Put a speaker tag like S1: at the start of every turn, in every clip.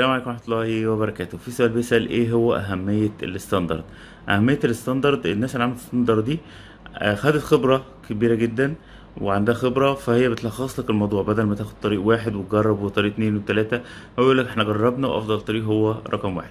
S1: السلام عليكم ورحمة الله وبركاته في سؤال بيسأل ايه هو اهمية الستاندرد اهمية الستاندرد الناس اللي عملت الستاندرد دي آه، خدت خبرة كبيرة جدا وعندها خبرة فهي بتلخص لك الموضوع بدل ما تاخد طريق واحد وتجرب وطريق اتنين وتلاتة هو يقول لك احنا جربنا وافضل طريق هو رقم واحد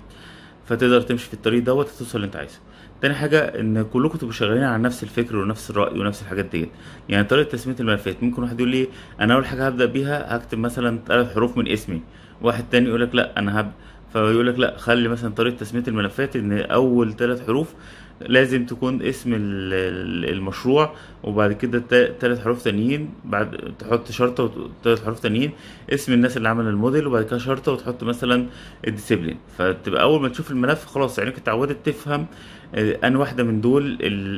S1: فتقدر تمشي في الطريق دوت توصل اللي انت عايزه تاني حاجة ان كلكم تبقوا شغالين على نفس الفكر ونفس الرأي ونفس الحاجات ديت يعني طريقة تسمية الملفات ممكن واحد يقول لي انا اول حاجة هبدأ بيها هكتب مثلا ثلاث حروف من اسمي واحد تاني يقول لك لا انا هبدأ فيقول لك لا خلي مثلا طريقه تسميه الملفات ان اول ثلاث حروف لازم تكون اسم المشروع وبعد كده ثلاث حروف تانيين بعد تحط شرطه وثلاث حروف تانيين اسم الناس اللي عمل الموديل وبعد كده شرطه وتحط مثلا الديسيبلين فتبقى اول ما تشوف الملف خلاص عينك يعني اتعودت تفهم آه، ان واحده من دول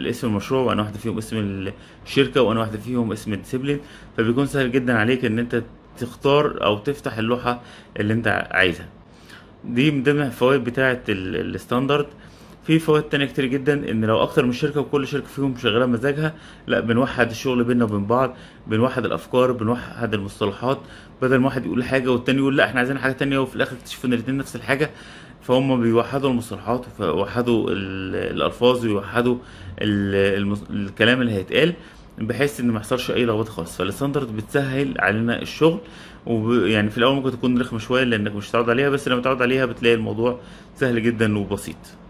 S1: اسم المشروع وان واحده فيهم اسم الشركه وان واحده فيهم اسم الديسيبلين فبيكون سهل جدا عليك ان انت تختار او تفتح اللوحه اللي انت عايزها دي من ضمن الفوائد بتاعه الستاندرد في فوائد تانية كتير جدا ان لو اكتر من شركه وكل شركه فيهم شغاله مزاجها لا بنوحد الشغل بينا وبين بعض بنوحد الافكار بنوحد المصطلحات بدل ما واحد يقول حاجه والتاني يقول لا احنا عايزين حاجه تانية وفي الاخر اكتشفوا ان الاتنين نفس الحاجه فهم بيوحدوا المصطلحات ويوحدوا الالفاظ ويوحدوا الكلام اللي هيتقال بحيث ان ما يحصلش اي لخبطه خالص فالستاندرد بتسهل علينا الشغل ويعني في الاول ممكن تكون رخمه شويه لانك مش متعود عليها بس لما تتعود عليها بتلاقي الموضوع سهل جدا وبسيط